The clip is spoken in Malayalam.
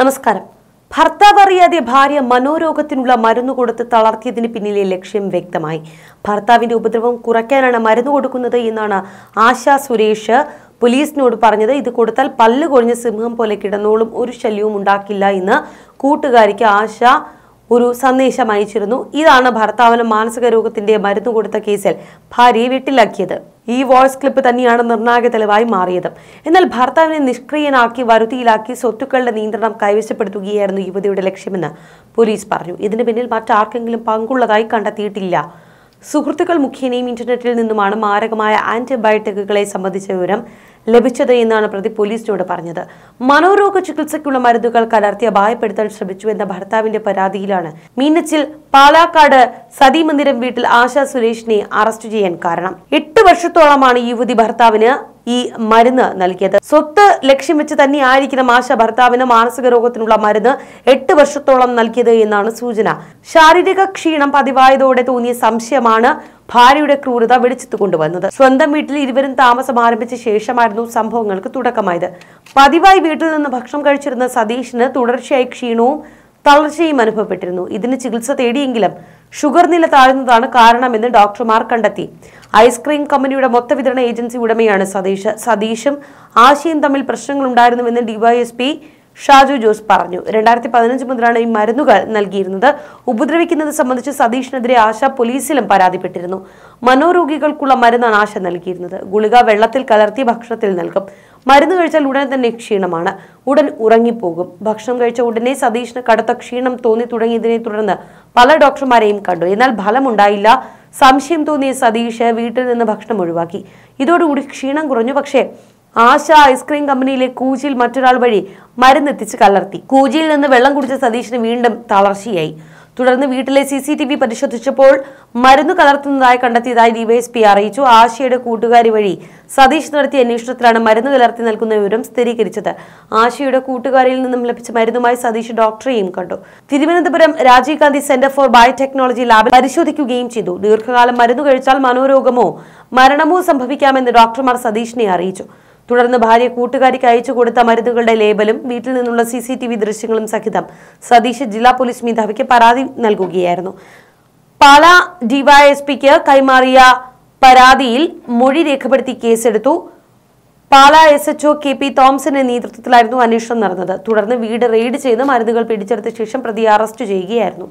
നമസ്കാരം ഭർത്താവ് അറിയാതെ ഭാര്യ മനോരോഗത്തിനുള്ള മരുന്ന് കൊടുത്ത് തളർത്തിയതിന് പിന്നിലെ ലക്ഷ്യം വ്യക്തമായി ഭർത്താവിന്റെ ഉപദ്രവം കുറയ്ക്കാനാണ് മരുന്ന് കൊടുക്കുന്നത് എന്നാണ് ആശ സുരേഷ് പോലീസിനോട് പറഞ്ഞത് ഇത് കൊടുത്താൽ പല്ല് കൊഴിഞ്ഞ സിംഹം പോലെ കിടന്നോളും ഒരു ശല്യവും ഉണ്ടാക്കില്ല എന്ന് കൂട്ടുകാരിക്ക് ആശ ഒരു സന്ദേശം അയച്ചിരുന്നു ഇതാണ് ഭർത്താവിന് മാനസിക രോഗത്തിന്റെ മരുന്ന് കൊടുത്ത കേസിൽ ഭാര്യയെ വീട്ടിലാക്കിയത് ഈ വോയിസ് ക്ലിപ്പ് തന്നെയാണ് നിർണായക തെളിവായി മാറിയത് എന്നാൽ ഭർത്താവിനെ നിഷ്ക്രിയനാക്കി വരുത്തിയിലാക്കി സ്വത്തുക്കളുടെ നിയന്ത്രണം കൈവശപ്പെടുത്തുകയായിരുന്നു യുവതിയുടെ ലക്ഷ്യമെന്ന് പോലീസ് പറഞ്ഞു ഇതിന് പിന്നിൽ മറ്റാർക്കെങ്കിലും പങ്കുള്ളതായി കണ്ടെത്തിയിട്ടില്ല സുഹൃത്തുക്കൾ മുഖേനയും ഇന്റർനെറ്റിൽ നിന്നുമാണ് മാരകമായ ആന്റിബയോട്ടിക്കുകളെ സംബന്ധിച്ച വിവരം ലഭിച്ചത് എന്നാണ് പ്രതി പോലീസിനോട് പറഞ്ഞത് മനോരോഗ ചികിത്സയ്ക്കുള്ള മരുന്നുകൾ കലർത്തിയ ഭയപ്പെടുത്താൻ ശ്രമിച്ചു എന്ന ഭർത്താവിന്റെ പരാതിയിലാണ് മീനച്ചിൽ പാലാക്കാട് സതി മന്ദിരം വീട്ടിൽ ആശാ സുരേഷിനെ അറസ്റ്റ് ചെയ്യാൻ കാരണം എട്ട് വർഷത്തോളമാണ് യുവതി ഭർത്താവിന് ഈ മരുന്ന് നൽകിയത് സ്വത്ത് ലക്ഷ്യം വെച്ച് തന്നെയായിരിക്കണം ആശ ഭർത്താവിന് മാനസിക രോഗത്തിനുള്ള മരുന്ന് എട്ട് വർഷത്തോളം നൽകിയത് എന്നാണ് സൂചന ശാരീരിക ക്ഷീണം പതിവായതോടെ തോന്നിയ സംശയമാണ് ഭാര്യയുടെ ക്രൂരത വെളിച്ചത്ത് കൊണ്ടുവന്നത് സ്വന്തം വീട്ടിൽ ഇരുവരും താമസം ആരംഭിച്ച ശേഷമായിരുന്നു സംഭവങ്ങൾക്ക് തുടക്കമായത് പതിവായി വീട്ടിൽ നിന്ന് ഭക്ഷണം കഴിച്ചിരുന്ന സതീഷിന് തുടർച്ചയായി ക്ഷീണവും തളർച്ചയും അനുഭവപ്പെട്ടിരുന്നു ഇതിന് ചികിത്സ തേടിയെങ്കിലും ഷുഗർ നില താഴുന്നതാണ് കാരണമെന്ന് ഡോക്ടർമാർ കണ്ടെത്തി ഐസ്ക്രീം കമ്പനിയുടെ മൊത്ത വിതരണ ഏജൻസി ഉടമയാണ് സതീഷ് സതീഷും ആശയും തമ്മിൽ പ്രശ്നങ്ങളുണ്ടായിരുന്നുവെന്ന് ഡിവൈഎസ്പി ഷാജു ജോസ് പറഞ്ഞു രണ്ടായിരത്തി പതിനഞ്ച് മുതലാണ് ഈ മരുന്നുകൾ നൽകിയിരുന്നത് ഉപദ്രവിക്കുന്നത് സംബന്ധിച്ച് സതീഷിനെതിരെ ആശ പോലീസിലും പരാതിപ്പെട്ടിരുന്നു മനോരോഗികൾക്കുള്ള മരുന്നാണ് ആശ നൽകിയിരുന്നത് ഗുളിക വെള്ളത്തിൽ കലർത്തി ഭക്ഷണത്തിൽ നൽകും മരുന്ന് കഴിച്ചാൽ ഉടനെ തന്നെ ക്ഷീണമാണ് ഉടൻ ഉറങ്ങിപ്പോകും ഭക്ഷണം കഴിച്ച ഉടനെ സതീഷിന് കടുത്ത ക്ഷീണം തോന്നി തുടങ്ങിയതിനെ തുടർന്ന് പല ഡോക്ടർമാരെയും കണ്ടു എന്നാൽ ഫലമുണ്ടായില്ല സംശയം തോന്നിയ സതീഷ് വീട്ടിൽ നിന്ന് ഭക്ഷണം ഒഴിവാക്കി ഇതോടുകൂടി ക്ഷീണം കുറഞ്ഞു പക്ഷേ ആശ ഐസ്ക്രീം കമ്പനിയിലെ കൂജിയിൽ മറ്റൊരാൾ വഴി മരുന്നെത്തിച്ച് കലർത്തി കൂജിയിൽ നിന്ന് വെള്ളം കുടിച്ച സതീഷിന് വീണ്ടും തളർച്ചയായി തുടർന്ന് വീട്ടിലെ സി സി ടി വി പരിശോധിച്ചപ്പോൾ മരുന്ന് കലർത്തുന്നതായി കണ്ടെത്തിയതായി ഡിവൈഎസ്പി അറിയിച്ചു ആശയുടെ കൂട്ടുകാരി വഴി സതീഷ് നടത്തിയ അന്വേഷണത്തിലാണ് മരുന്ന് കലർത്തി നൽകുന്ന വിവരം സ്ഥിരീകരിച്ചത് ആശയുടെ കൂട്ടുകാരിയിൽ നിന്നും ലഭിച്ച മരുന്നുമായി സതീഷ് ഡോക്ടറെയും കണ്ടു Thiruvananthapuram Rajiv Gandhi centre for biotechnology ലാബിൽ പരിശോധിക്കുകയും ചെയ്തു ദീർഘകാലം മരുന്ന് കഴിച്ചാൽ മനോരോഗമോ മരണമോ സംഭവിക്കാമെന്ന് ഡോക്ടർമാർ സതീഷിനെ അറിയിച്ചു തുടർന്ന് ഭാര്യ കൂട്ടുകാരിക്ക് അയച്ചു കൊടുത്ത മരുന്നുകളുടെ ലേബലും വീട്ടിൽ നിന്നുള്ള സി സി ടി വി ദൃശ്യങ്ങളും സഹിതം സതീഷ് ജില്ലാ പോലീസ് മേധാവിക്ക് പരാതി നൽകുകയായിരുന്നു പാല ഡിവൈഎസ്പിക്ക് കൈമാറിയ പരാതിയിൽ മൊഴി രേഖപ്പെടുത്തി കേസെടുത്തു Pala S HO K P തോംസന്റെ നേതൃത്വത്തിലായിരുന്നു അന്വേഷണം നടന്നത് തുടർന്ന് വീട് റെയ്ഡ് ചെയ്ത് മരുന്നുകൾ പിടിച്ചെടുത്ത ശേഷം പ്രതി അറസ്റ്റ് ചെയ്യുകയായിരുന്നു